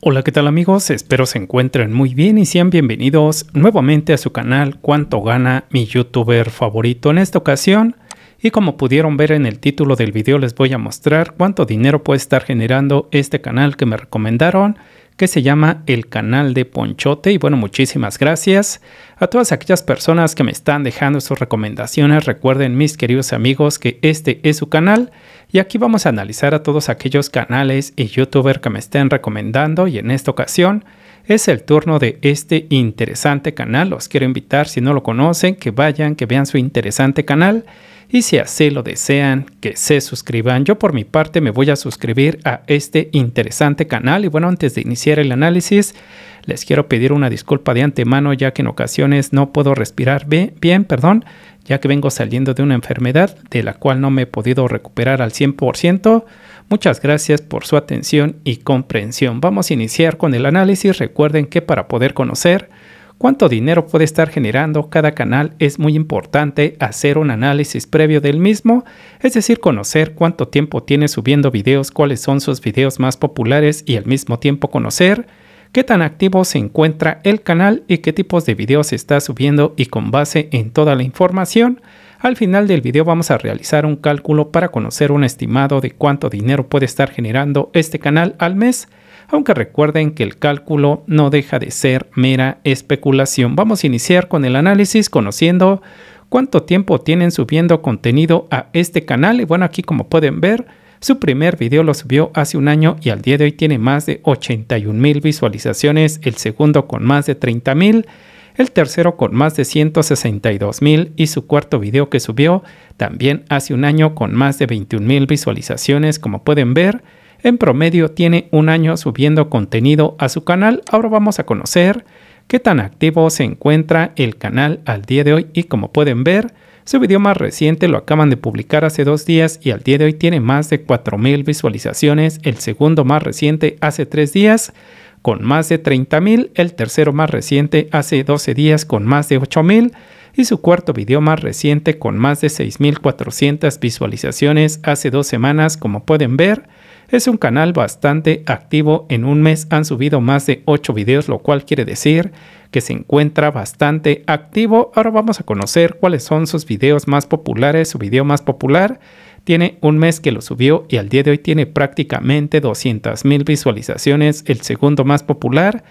Hola, ¿qué tal amigos? Espero se encuentren muy bien y sean bienvenidos nuevamente a su canal Cuánto gana mi youtuber favorito en esta ocasión. Y como pudieron ver en el título del video les voy a mostrar cuánto dinero puede estar generando este canal que me recomendaron que se llama El Canal de Ponchote. Y bueno, muchísimas gracias a todas aquellas personas que me están dejando sus recomendaciones. Recuerden, mis queridos amigos, que este es su canal. Y aquí vamos a analizar a todos aquellos canales y youtubers que me estén recomendando. Y en esta ocasión es el turno de este interesante canal. Los quiero invitar, si no lo conocen, que vayan, que vean su interesante canal y si así lo desean, que se suscriban. Yo por mi parte me voy a suscribir a este interesante canal y bueno, antes de iniciar el análisis, les quiero pedir una disculpa de antemano ya que en ocasiones no puedo respirar bien, perdón, ya que vengo saliendo de una enfermedad de la cual no me he podido recuperar al 100%. Muchas gracias por su atención y comprensión. Vamos a iniciar con el análisis. Recuerden que para poder conocer cuánto dinero puede estar generando cada canal es muy importante hacer un análisis previo del mismo, es decir, conocer cuánto tiempo tiene subiendo videos, cuáles son sus videos más populares y al mismo tiempo conocer qué tan activo se encuentra el canal y qué tipos de videos está subiendo y con base en toda la información, al final del video vamos a realizar un cálculo para conocer un estimado de cuánto dinero puede estar generando este canal al mes, aunque recuerden que el cálculo no deja de ser mera especulación. Vamos a iniciar con el análisis conociendo cuánto tiempo tienen subiendo contenido a este canal y bueno aquí como pueden ver su primer video lo subió hace un año y al día de hoy tiene más de 81 mil visualizaciones, el segundo con más de 30.000, mil, el tercero con más de 162.000, mil y su cuarto video que subió también hace un año con más de 21.000 mil visualizaciones como pueden ver. En promedio tiene un año subiendo contenido a su canal. Ahora vamos a conocer qué tan activo se encuentra el canal al día de hoy y como pueden ver su video más reciente lo acaban de publicar hace dos días y al día de hoy tiene más de 4.000 visualizaciones. El segundo más reciente hace tres días con más de 30.000. El tercero más reciente hace 12 días con más de 8.000. Y su cuarto video más reciente con más de 6.400 visualizaciones hace dos semanas como pueden ver. Es un canal bastante activo, en un mes han subido más de 8 videos, lo cual quiere decir que se encuentra bastante activo. Ahora vamos a conocer cuáles son sus videos más populares, su video más popular. Tiene un mes que lo subió y al día de hoy tiene prácticamente 200 mil visualizaciones, el segundo más popular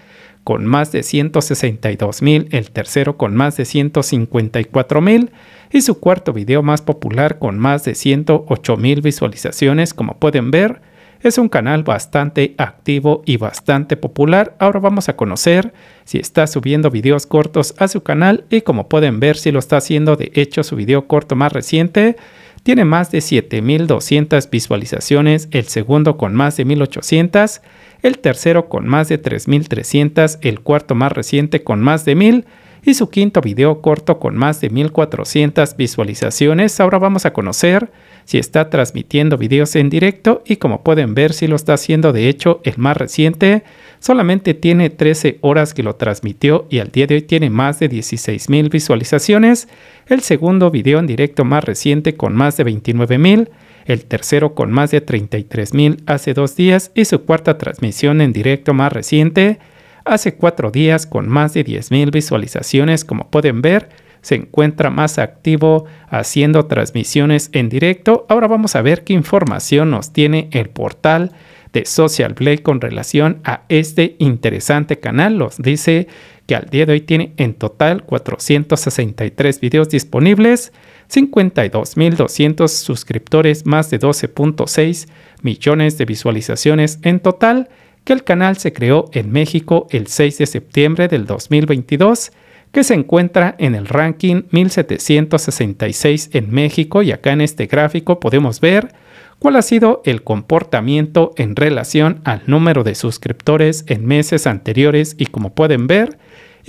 con más de 162 mil, el tercero con más de 154 mil y su cuarto video más popular con más de 108 mil visualizaciones. Como pueden ver, es un canal bastante activo y bastante popular. Ahora vamos a conocer si está subiendo videos cortos a su canal y como pueden ver si lo está haciendo. De hecho su video corto más reciente tiene más de 7200 visualizaciones, el segundo con más de 1800, el tercero con más de 3300, el cuarto más reciente con más de 1000 y su quinto video corto con más de 1400 visualizaciones. Ahora vamos a conocer si está transmitiendo videos en directo y como pueden ver si lo está haciendo de hecho el más reciente solamente tiene 13 horas que lo transmitió y al día de hoy tiene más de 16 mil visualizaciones, el segundo video en directo más reciente con más de 29 mil, el tercero con más de 33 mil hace dos días y su cuarta transmisión en directo más reciente hace cuatro días con más de 10 mil visualizaciones como pueden ver se encuentra más activo haciendo transmisiones en directo. Ahora vamos a ver qué información nos tiene el portal de Social Blade con relación a este interesante canal. Los dice que al día de hoy tiene en total 463 videos disponibles, 52.200 suscriptores, más de 12.6 millones de visualizaciones en total, que el canal se creó en México el 6 de septiembre del 2022 que se encuentra en el ranking 1766 en México y acá en este gráfico podemos ver cuál ha sido el comportamiento en relación al número de suscriptores en meses anteriores y como pueden ver,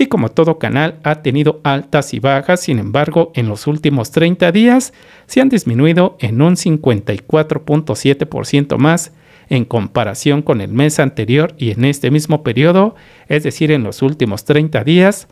y como todo canal ha tenido altas y bajas, sin embargo, en los últimos 30 días se han disminuido en un 54.7% más en comparación con el mes anterior y en este mismo periodo, es decir, en los últimos 30 días,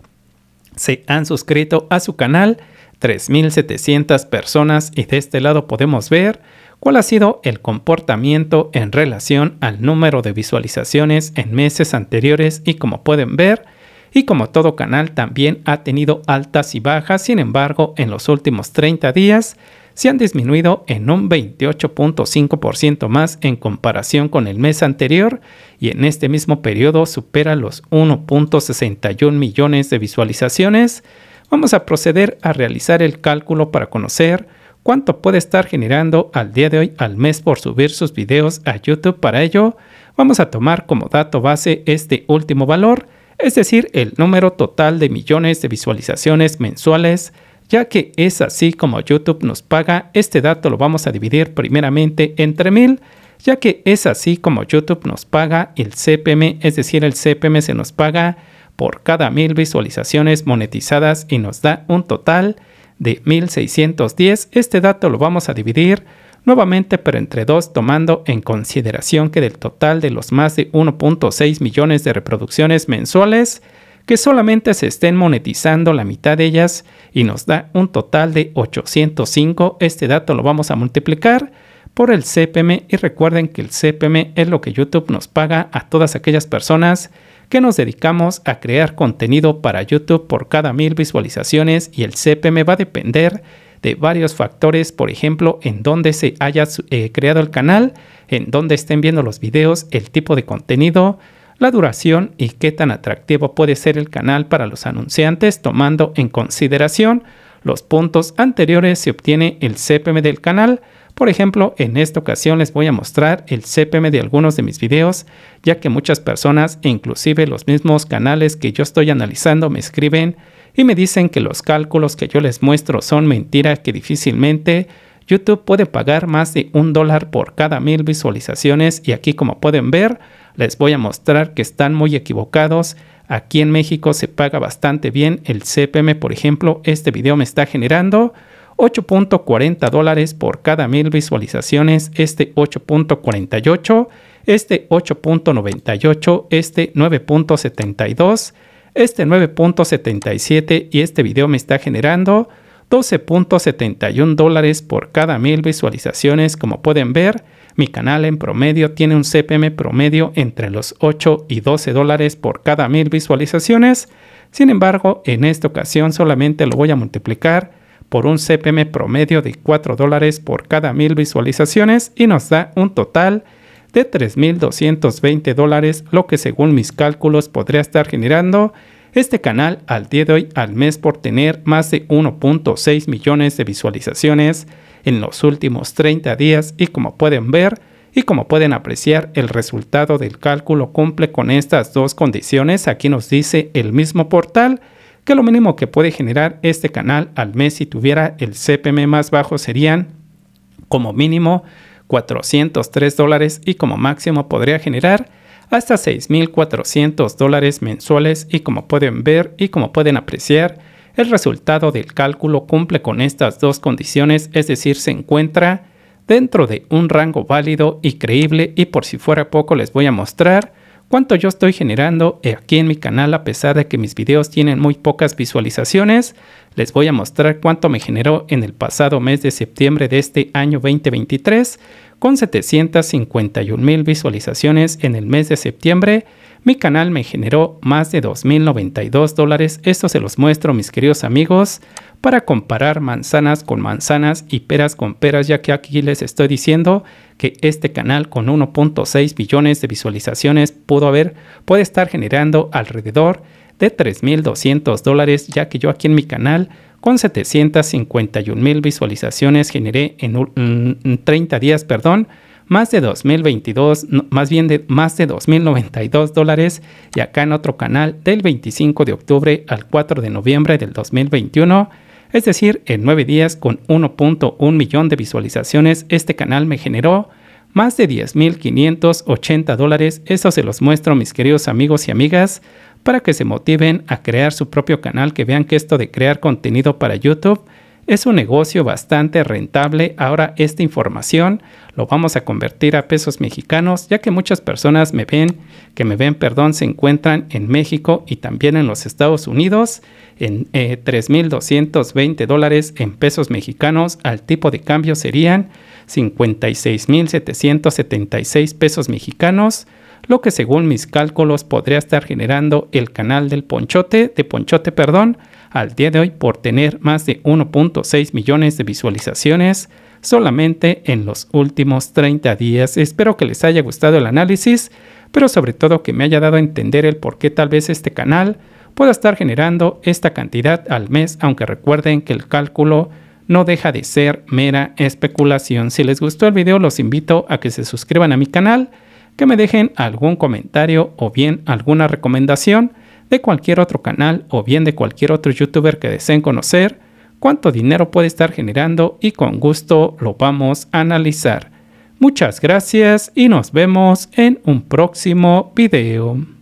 se han suscrito a su canal 3.700 personas y de este lado podemos ver cuál ha sido el comportamiento en relación al número de visualizaciones en meses anteriores y como pueden ver, y como todo canal también ha tenido altas y bajas, sin embargo en los últimos 30 días se han disminuido en un 28.5% más en comparación con el mes anterior y en este mismo periodo supera los 1.61 millones de visualizaciones, vamos a proceder a realizar el cálculo para conocer cuánto puede estar generando al día de hoy al mes por subir sus videos a YouTube. Para ello, vamos a tomar como dato base este último valor, es decir, el número total de millones de visualizaciones mensuales ya que es así como YouTube nos paga, este dato lo vamos a dividir primeramente entre mil ya que es así como YouTube nos paga el CPM, es decir, el CPM se nos paga por cada mil visualizaciones monetizadas y nos da un total de 1610. Este dato lo vamos a dividir nuevamente pero entre dos tomando en consideración que del total de los más de 1.6 millones de reproducciones mensuales, que solamente se estén monetizando la mitad de ellas y nos da un total de 805. Este dato lo vamos a multiplicar por el CPM y recuerden que el CPM es lo que YouTube nos paga a todas aquellas personas que nos dedicamos a crear contenido para YouTube por cada mil visualizaciones y el CPM va a depender de varios factores, por ejemplo, en dónde se haya eh, creado el canal, en dónde estén viendo los videos, el tipo de contenido, la duración y qué tan atractivo puede ser el canal para los anunciantes tomando en consideración los puntos anteriores se obtiene el CPM del canal. Por ejemplo, en esta ocasión les voy a mostrar el CPM de algunos de mis videos, ya que muchas personas, e inclusive los mismos canales que yo estoy analizando, me escriben y me dicen que los cálculos que yo les muestro son mentiras que difícilmente YouTube puede pagar más de un dólar por cada mil visualizaciones y aquí como pueden ver les voy a mostrar que están muy equivocados. Aquí en México se paga bastante bien el CPM, por ejemplo, este video me está generando 8.40 dólares por cada mil visualizaciones, este 8.48, este 8.98, este 9.72, este 9.77 y este video me está generando 12.71 dólares por cada mil visualizaciones. Como pueden ver, mi canal en promedio tiene un CPM promedio entre los 8 y 12 dólares por cada mil visualizaciones. Sin embargo, en esta ocasión solamente lo voy a multiplicar por un CPM promedio de 4 dólares por cada mil visualizaciones y nos da un total de 3.220 dólares, lo que según mis cálculos podría estar generando este canal al día de hoy al mes por tener más de 1.6 millones de visualizaciones en los últimos 30 días y como pueden ver y como pueden apreciar el resultado del cálculo cumple con estas dos condiciones. Aquí nos dice el mismo portal que lo mínimo que puede generar este canal al mes si tuviera el CPM más bajo serían como mínimo 403 dólares y como máximo podría generar hasta 6.400 dólares mensuales y como pueden ver y como pueden apreciar, el resultado del cálculo cumple con estas dos condiciones, es decir, se encuentra dentro de un rango válido y creíble y por si fuera poco les voy a mostrar cuánto yo estoy generando aquí en mi canal a pesar de que mis videos tienen muy pocas visualizaciones. Les voy a mostrar cuánto me generó en el pasado mes de septiembre de este año 2023 con 751 mil visualizaciones en el mes de septiembre, mi canal me generó más de 2.092 dólares. Esto se los muestro, mis queridos amigos, para comparar manzanas con manzanas y peras con peras, ya que aquí les estoy diciendo que este canal con 1.6 billones de visualizaciones pudo haber, puede estar generando alrededor de 3.200 dólares, ya que yo aquí en mi canal con 751 mil visualizaciones generé en 30 mm, días, perdón, más de 2022, más bien de más de 2092 dólares y acá en otro canal del 25 de octubre al 4 de noviembre del 2021, es decir, en 9 días con 1.1 millón de visualizaciones este canal me generó más de 10.580 dólares. Eso se los muestro mis queridos amigos y amigas para que se motiven a crear su propio canal, que vean que esto de crear contenido para YouTube es un negocio bastante rentable. Ahora esta información lo vamos a convertir a pesos mexicanos, ya que muchas personas me ven, que me ven, perdón, se encuentran en México y también en los Estados Unidos en 3.220 eh, dólares en pesos mexicanos. Al tipo de cambio serían 56.776 pesos mexicanos lo que según mis cálculos podría estar generando el canal del Ponchote, de Ponchote, perdón, al día de hoy por tener más de 1.6 millones de visualizaciones solamente en los últimos 30 días. Espero que les haya gustado el análisis, pero sobre todo que me haya dado a entender el por qué tal vez este canal pueda estar generando esta cantidad al mes, aunque recuerden que el cálculo no deja de ser mera especulación. Si les gustó el video, los invito a que se suscriban a mi canal que me dejen algún comentario o bien alguna recomendación de cualquier otro canal o bien de cualquier otro youtuber que deseen conocer, cuánto dinero puede estar generando y con gusto lo vamos a analizar. Muchas gracias y nos vemos en un próximo video.